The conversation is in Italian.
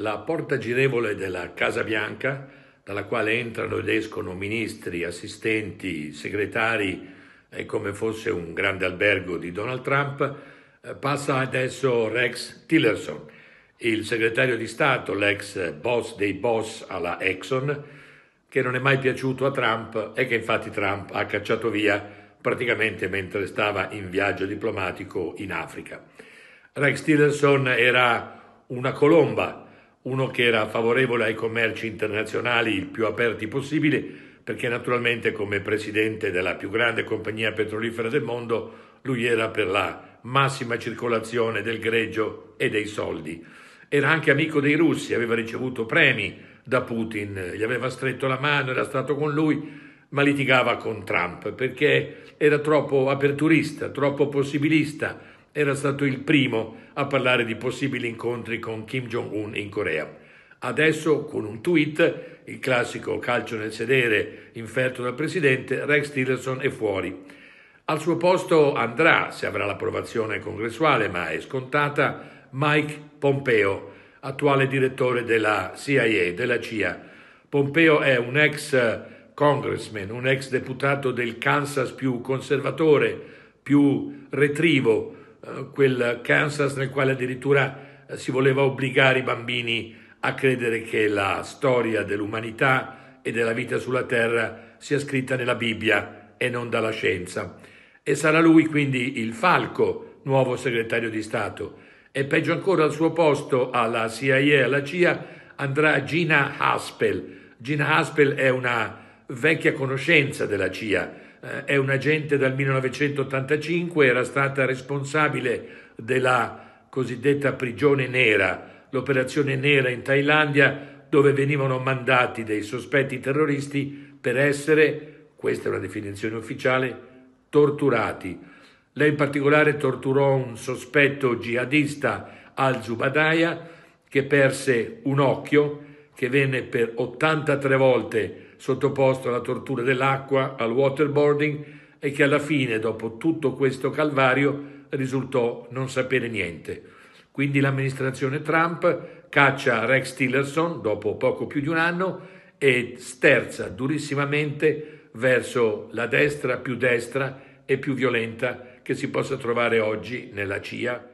La porta girevole della Casa Bianca, dalla quale entrano ed escono ministri, assistenti, segretari, è come fosse un grande albergo di Donald Trump, eh, passa adesso Rex Tillerson, il segretario di Stato, l'ex boss dei boss alla Exxon, che non è mai piaciuto a Trump e che infatti Trump ha cacciato via praticamente mentre stava in viaggio diplomatico in Africa. Rex Tillerson era una colomba uno che era favorevole ai commerci internazionali il più aperti possibile, perché naturalmente come presidente della più grande compagnia petrolifera del mondo lui era per la massima circolazione del greggio e dei soldi. Era anche amico dei russi, aveva ricevuto premi da Putin, gli aveva stretto la mano, era stato con lui, ma litigava con Trump perché era troppo aperturista, troppo possibilista, era stato il primo a parlare di possibili incontri con Kim Jong-un in Corea. Adesso, con un tweet, il classico calcio nel sedere inferto dal presidente, Rex Tillerson è fuori. Al suo posto andrà, se avrà l'approvazione congressuale, ma è scontata, Mike Pompeo, attuale direttore della CIA, della CIA. Pompeo è un ex congressman, un ex deputato del Kansas più conservatore, più retrivo, eh, quel Kansas nel quale addirittura eh, si voleva obbligare i bambini a credere che la storia dell'umanità e della vita sulla Terra sia scritta nella Bibbia e non dalla scienza. E sarà lui quindi il Falco, nuovo segretario di Stato. E peggio ancora al suo posto alla CIA e alla CIA andrà Gina Haspel. Gina Haspel è una vecchia conoscenza della CIA, eh, è un agente dal 1985, era stata responsabile della cosiddetta prigione nera, l'operazione nera in Thailandia dove venivano mandati dei sospetti terroristi per essere, questa è una definizione ufficiale, torturati. Lei in particolare torturò un sospetto jihadista al Zubadaya che perse un occhio che venne per 83 volte sottoposto alla tortura dell'acqua, al waterboarding e che alla fine, dopo tutto questo calvario, risultò non sapere niente. Quindi l'amministrazione Trump caccia Rex Tillerson dopo poco più di un anno e sterza durissimamente verso la destra più destra e più violenta che si possa trovare oggi nella CIA